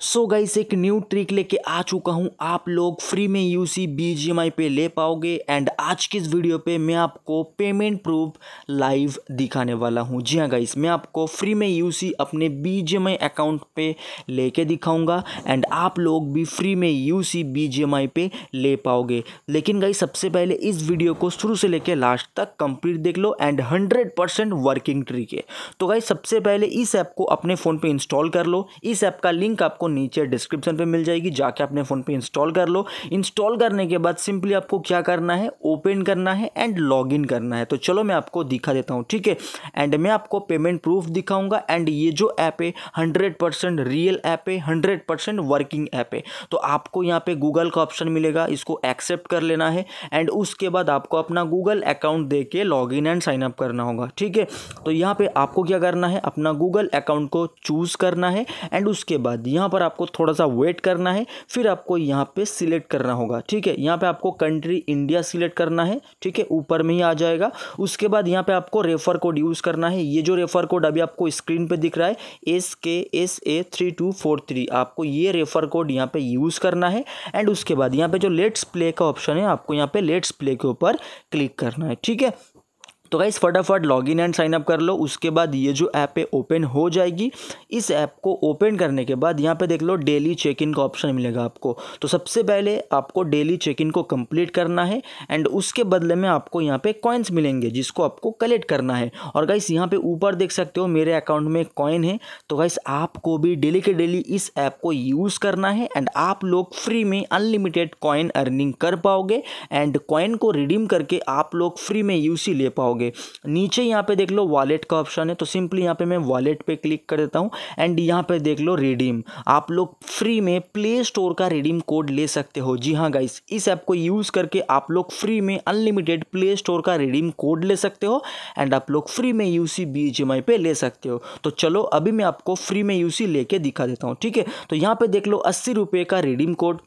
सो so guys एक new trick लेके आ चुका हूँ आप लोग फ्री में U C B G M I पे ले पाओगे एंड आज की इस वीडियो पे मैं आपको पेमेंट प्रूफ लाइव दिखाने वाला हूँ जी हाँ गाइस मैं आपको फ्री में यू सी अपने B G M I account पे लेके दिखाऊंगा एंड आप लोग भी फ्री में U C B G M I पे ले पाओगे लेकिन गाइस सबसे पहले इस वीडियो को शुरू से लेकर लास्ट तक कंप्लीट देख लो and hundred percent working trick है तो गाइस सबसे पहले इस ऐप को अपने फ़ोन पर इंस्टॉल कर लो इस ऐप का लिंक आपको आपको नीचे डिस्क्रिप्शन पे मिल जाएगी जाके अपने फ़ोन पे इंस्टॉल कर लो इंस्टॉल करने के बाद सिंपली आपको क्या करना है ओपन करना है एंड लॉगिन करना है तो चलो मैं आपको दिखा देता हूँ ठीक है एंड मैं आपको पेमेंट प्रूफ दिखाऊंगा एंड ये जो ऐप है हंड्रेड रियल ऐप है हंड्रेड वर्किंग ऐप है तो आपको यहाँ पर गूगल का ऑप्शन मिलेगा इसको एक्सेप्ट कर लेना है एंड उसके बाद आपको अपना गूगल अकाउंट दे के लॉग इन एंड साइनअप करना होगा ठीक है तो यहाँ पे आपको क्या करना है अपना गूगल अकाउंट को चूज़ करना है एंड उसके बाद यहाँ पर पर आपको थोड़ा सा वेट करना है फिर आपको यहाँ पे सिलेक्ट करना होगा ठीक है यहाँ पे आपको कंट्री इंडिया सिलेक्ट करना है ठीक है ऊपर में ही आ जाएगा उसके बाद यहाँ पे आपको रेफर कोड यूज़ करना है ये जो रेफर कोड अभी आपको स्क्रीन पे दिख रहा है S K S A three two four three आपको ये रेफर कोड यहाँ पे यूज़ करना है एंड उसके बाद यहाँ पर जो लेट्स प्ले का ऑप्शन है आपको यहाँ पर लेट्स प्ले के ऊपर क्लिक करना है ठीक है तो गाइस फटाफट लॉगिन एंड साइनअप कर लो उसके बाद ये जो ऐप है ओपन हो जाएगी इस ऐप को ओपन करने के बाद यहाँ पे देख लो डेली चेक इन का ऑप्शन मिलेगा आपको तो सबसे पहले आपको डेली चेक इन को कंप्लीट करना है एंड उसके बदले में आपको यहाँ पे कॉइन्स मिलेंगे जिसको आपको कलेक्ट करना है और गाइस यहाँ पे ऊपर देख सकते हो मेरे अकाउंट में कॉइन है तो गाइस आपको भी डेली के डेली इस ऐप को यूज़ करना है एंड आप लोग फ्री में अनलिमिटेड कॉइन अर्निंग कर पाओगे एंड कॉइन को रिडीम करके आप लोग फ्री में ही ले पाओगे पाओगे नीचे यहाँ पे देख लो वॉलेट का ऑप्शन है तो सिंपली यहाँ पे मैं वॉलेट पे क्लिक कर देता हूँ एंड यहाँ पे देख लो रिडीम आप लोग फ्री में प्ले स्टोर का रिडीम कोड ले सकते हो जी हाँ गाइस इस ऐप को यूज़ करके आप लोग फ्री में अनलिमिटेड प्ले स्टोर का रिडीम कोड ले सकते हो एंड आप लोग फ्री में यू सी बी पे ले सकते हो तो चलो अभी मैं आपको फ्री में यू सी लेके दिखा देता हूँ ठीक है तो यहाँ पे देख लो अस्सी रुपये का रिडीम कोड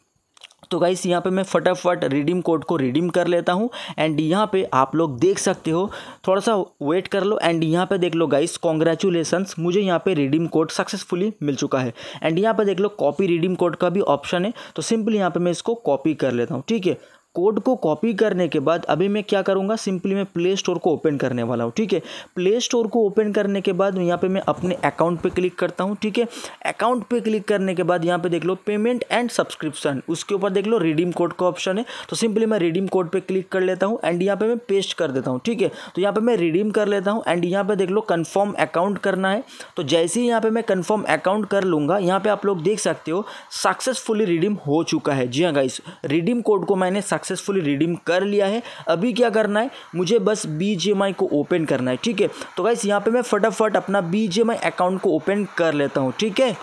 तो गाइस यहाँ पे मैं फटाफट रिडीम कोड को रिडीम कर लेता हूँ एंड यहाँ पे आप लोग देख सकते हो थोड़ा सा वेट कर लो एंड यहाँ पे देख लो गाइस कॉन्ग्रेचुलेसन्स मुझे यहाँ पे रिडीम कोड सक्सेसफुली मिल चुका है एंड यहाँ पे देख लो कॉपी रिडीम कोड का भी ऑप्शन है तो सिंपली यहाँ पे मैं इसको कॉपी कर लेता हूँ ठीक है कोड को कॉपी करने के बाद अभी मैं क्या करूँगा सिंपली मैं प्ले स्टोर को ओपन करने वाला हूँ ठीक है प्ले स्टोर को ओपन करने के बाद यहाँ पे मैं अपने अकाउंट पे क्लिक करता हूँ ठीक है अकाउंट पे क्लिक करने के बाद यहाँ पे देख लो पेमेंट एंड सब्सक्रिप्शन उसके ऊपर देख लो रिडीम कोड का ऑप्शन है तो सिंपली मैं रिडीम कोड पर क्लिक कर लेता हूँ एंड यहाँ पर मैं पेस्ट कर देता हूँ ठीक है तो यहाँ पर मैं रिडीम कर लेता हूँ एंड यहाँ पर देख लो कन्फर्म अकाउंट करना है तो जैसे ही यहाँ पर मैं कन्फर्म अकाउंट कर लूँगा यहाँ पर आप लोग देख सकते हो सक्सेसफुली रिडीम हो चुका है जी हाँ गाइस रिडीम कोड को मैंने सक्सेसफुली रिडीम कर लिया है अभी क्या करना है मुझे बस बी को ओपन करना है ठीक है तो गाइस यहाँ पर मैं फटाफट अपना बी अकाउंट को ओपन कर लेता हूँ ठीक है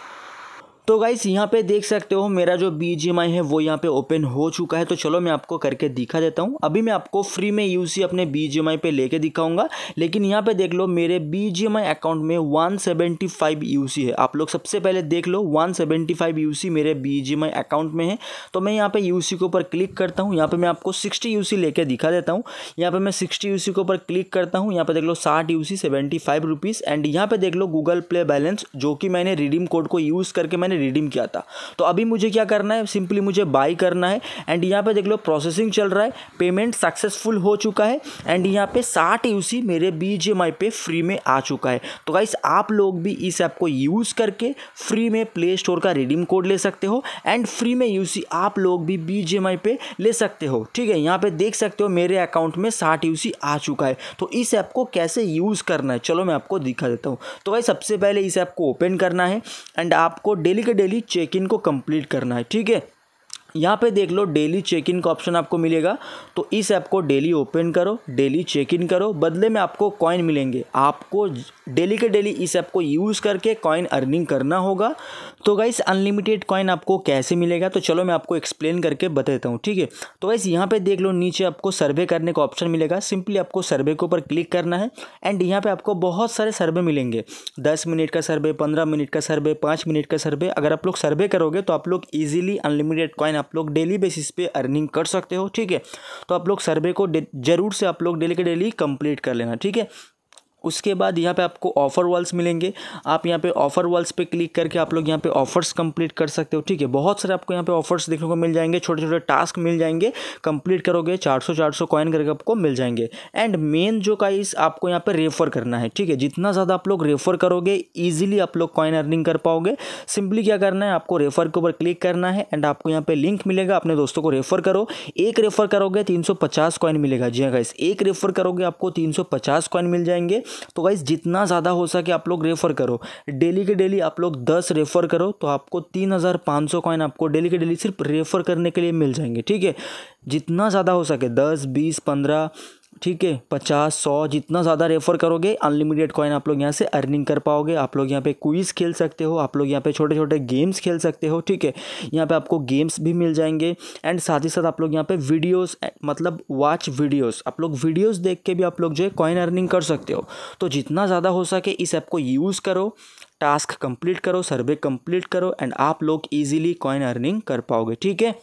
तो गाइस यहाँ पे देख सकते हो मेरा जो बी है वो यहाँ पे ओपन हो चुका है तो चलो मैं आपको करके दिखा देता हूँ अभी मैं आपको फ्री में यू अपने बी पे लेके दिखाऊंगा लेकिन यहाँ पे देख लो मेरे बी अकाउंट में 175 सी है आप लोग सबसे पहले देख लो 175 सी मेरे बी अकाउंट में है तो मैं यहाँ पे सी के ऊपर क्लिक करता हूँ यहाँ पर मैं आपको यू सी लेके दिखा देता हूँ यहाँ पर मैं यू सी के ऊपर क्लिक करता हूँ यहाँ पर देख लो see seventy five rupees and यहाँ पर देख लो गूगल प्ले बैलेंस जो कि मैंने रिडीम कोड को यूज़ करके मैंने रिडीम किया था तो अभी मुझे क्या करना है सिंपली मुझे बाई करना है एंड यहाँ पे देख लो प्रोसेसिंग चल रहा है पेमेंट सक्सेसफुल हो चुका है एंड यहाँ पे साठ यू मेरे बी पे फ्री में आ चुका है तो गाइस आप लोग भी इस ऐप को यूज़ करके फ्री में प्ले स्टोर का रिडीम कोड ले सकते हो एंड फ्री में यू आप लोग भी बी पे ले सकते हो ठीक है यहाँ पे देख सकते हो मेरे अकाउंट में साठ यू आ चुका है तो इस ऐप को कैसे यूज़ करना है चलो मैं आपको दिखा देता हूँ तो भाई सबसे पहले इस ऐप को ओपन करना है एंड आपको डेली के डेली चेक इन को कंप्लीट करना है ठीक है यहाँ पे देख लो डेली चेक इन का ऑप्शन आपको मिलेगा तो इस ऐप को डेली ओपन करो डेली चेक इन करो बदले में आपको कॉइन मिलेंगे आपको डेली के डेली इस ऐप को यूज़ करके कॉइन अर्निंग करना होगा तो गाइस अनलिमिटेड कॉइन आपको कैसे मिलेगा तो चलो मैं आपको एक्सप्लेन करके बता देता हूँ ठीक है तो गाइस यहाँ पर देख लो नीचे आपको सर्वे करने का ऑप्शन मिलेगा सिंपली आपको सर्वे के ऊपर क्लिक करना है एंड यहाँ पर आपको बहुत सारे सर्वे मिलेंगे दस मिनट का सर्वे पंद्रह मिनट का सर्वे पाँच मिनट का सर्वे अगर आप लोग सर्वे करोगे तो आप लोग ईजिली अनलिमिटेड कॉइन आप लोग डेली बेसिस पे अर्निंग कर सकते हो ठीक है तो आप लोग सर्वे को जरूर से आप लोग डेली के डेली कंप्लीट कर लेना ठीक है उसके बाद यहाँ पे आपको ऑफ़र वॉल्स मिलेंगे आप यहाँ पे ऑफ़र वॉल्स पे क्लिक करके आप लोग यहाँ पे ऑफ़र्स कंप्लीट कर सकते हो ठीक है बहुत सारे आपको यहाँ पे ऑफ़र्स देखने को मिल जाएंगे छोटे छोटे टास्क मिल जाएंगे कंप्लीट करोगे 400 400 कॉइन करके आपको मिल जाएंगे एंड मेन जो का इस आपको यहाँ पर रेफ़र करना है ठीक है जितना ज़्यादा आप लोग रेफ़र करोगे ईजिली आप लोग कॉइन अर्निंग कर पाओगे सिंपली क्या करना है आपको रेफ़र के ऊपर क्लिक करना है एंड आपको यहाँ पर लिंक मिलेगा अपने दोस्तों को रेफ़र करो एक रेफ़र करोगे तीन सौ कॉइन मिलेगा जी हाँ गाइस एक रेफ़र करोगे आपको तीन सौ कॉइन मिल जाएंगे तो गाइज जितना ज़्यादा हो सके आप लोग रेफ़र करो डेली के डेली आप लोग दस रेफ़र करो तो आपको तीन हज़ार पाँच सौ कॉइन आपको डेली के डेली सिर्फ रेफ़र करने के लिए मिल जाएंगे ठीक है जितना ज़्यादा हो सके दस बीस पंद्रह ठीक है पचास सौ जितना ज़्यादा रेफर करोगे अनलिमिटेड कॉइन आप लोग यहाँ से अर्निंग कर पाओगे आप लोग यहाँ पे क्विज़ खेल सकते हो आप लोग यहाँ पे छोटे छोटे गेम्स खेल सकते हो ठीक है यहाँ पे आपको गेम्स भी मिल जाएंगे एंड साथ ही साथ आप लोग यहाँ पे वीडियोस मतलब वॉच वीडियोस आप लोग वीडियोज़ देख के भी आप लोग जो है कॉइन अर्निंग कर सकते हो तो जितना ज़्यादा हो सके इस ऐप को यूज़ करो टास्क कंप्लीट करो सर्वे कंप्लीट करो एंड आप लोग ईजिली कॉइन अर्निंग कर पाओगे ठीक है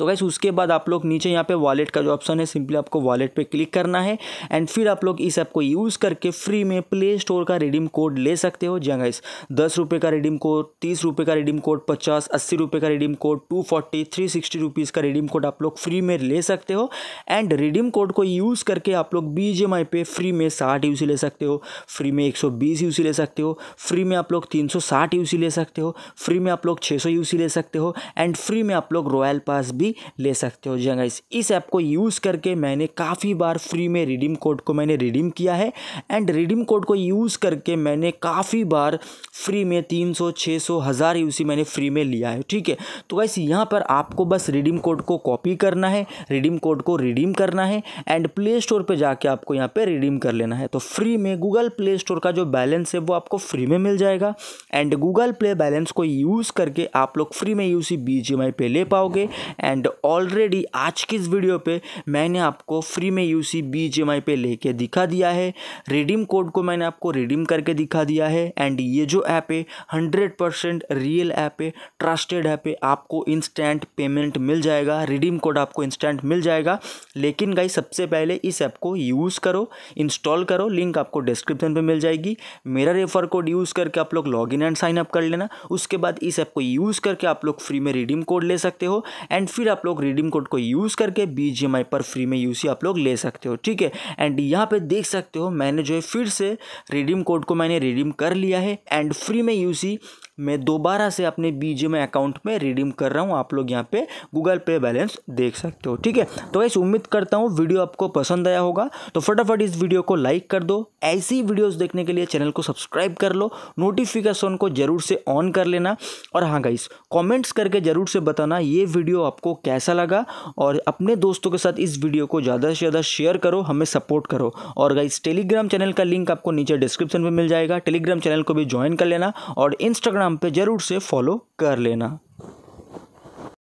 तो वैसे उसके बाद आप लोग नीचे यहाँ पे वॉलेट का जो ऑप्शन है सिंपली आपको वॉलेट पे क्लिक करना है एंड फिर आप लोग इस ऐप को यूज़ करके फ्री में प्ले स्टोर का रिडीम कोड ले सकते हो जी इस हाँ दस रुपये का रिडीम कोड तीस रुपये का रिडीम कोड पचास अस्सी रुपये का redeem code two forty three sixty rupees का रिडीम कोड आप लोग फ्री में ले सकते हो एंड रिडीम कोड को यूज़ करके आप लोग बी जे माई पे फ्री में साठ यू ले सकते हो फ्री में एक सौ बीस यूसी ले सकते हो फ्री में आप लोग तीन सौ साठ यूसी ले सकते हो फ्री में आप लोग छः सौ यूसी ले सकते हो एंड फ्री में आप लोग रॉयल पास भी भी ले सकते हो जी गाइस हाँ इस ऐप को यूज़ करके मैंने काफ़ी बार फ्री में रिडीम कोड को मैंने रिडीम किया है एंड रिडीम कोड को यूज़ करके मैंने काफ़ी बार फ्री में तीन सौ छः सौ हज़ार यूसी मैंने फ्री में लिया है ठीक है तो गाइस यहाँ पर आपको बस रिडीम कोड को कॉपी करना है रिडीम कोड को रिडीम करना है एंड प्ले स्टोर पर जाके आपको यहाँ पर रिडीम कर लेना है तो फ्री में गूगल प्ले स्टोर का जो बैलेंस है वो आपको फ्री में मिल जाएगा एंड गूगल प्ले बैलेंस को यूज़ करके आप लोग फ्री में यू सी बी जी पे ले पाओगे एंड ऑलरेडी आज की इस वीडियो पे मैंने आपको फ्री में U C B G M I पे लेके दिखा दिया है रिडीम कोड को मैंने आपको रिडीम करके दिखा दिया है एंड ये जो ऐप है हंड्रेड परसेंट रियल ऐप है ट्रस्टेड ऐप है आपको इंस्टेंट पेमेंट मिल जाएगा रिडीम कोड आपको इंस्टेंट मिल जाएगा लेकिन गाई सबसे पहले इस ऐप को यूज़ करो इंस्टॉल करो लिंक आपको डिस्क्रिप्शन पर मिल जाएगी मेरा रेफर कोड यूज़ करके आप लोग लॉगिन एंड साइन अप कर लेना उसके बाद इस ऐप को यूज़ करके आप लोग फ्री में रिडीम कोड ले सकते हो एंड फिर आप लोग रिडीम कोड को यूज़ करके बी पर फ्री में यूसी आप लोग ले सकते हो ठीक है एंड यहाँ पर देख सकते हो मैंने जो है फिर से रिडीम कोड को मैंने रिडीम कर लिया है एंड फ्री में यूसी मैं दोबारा से अपने बीजे में अकाउंट में रिडीम कर रहा हूँ आप लोग यहाँ पे गूगल पे बैलेंस देख सकते हो ठीक है तो वैसे उम्मीद करता हूँ वीडियो आपको पसंद आया होगा तो फटाफट इस वीडियो को लाइक कर दो ऐसी वीडियोज़ देखने के लिए चैनल को सब्सक्राइब कर लो नोटिफिकेशन को ज़रूर से ऑन कर लेना और हाँ गाइस कॉमेंट्स करके ज़रूर से बताना ये वीडियो आपको कैसा लगा और अपने दोस्तों के साथ इस वीडियो को ज़्यादा से ज़्यादा शेयर करो हमें सपोर्ट करो और गाइस टेलीग्राम चैनल का लिंक आपको नीचे डिस्क्रिप्शन में मिल जाएगा टेलीग्राम चैनल को भी ज्वाइन कर लेना और इंस्टाग्राम इंस्टाग्राम पे ज़रूर से फॉलो कर लेना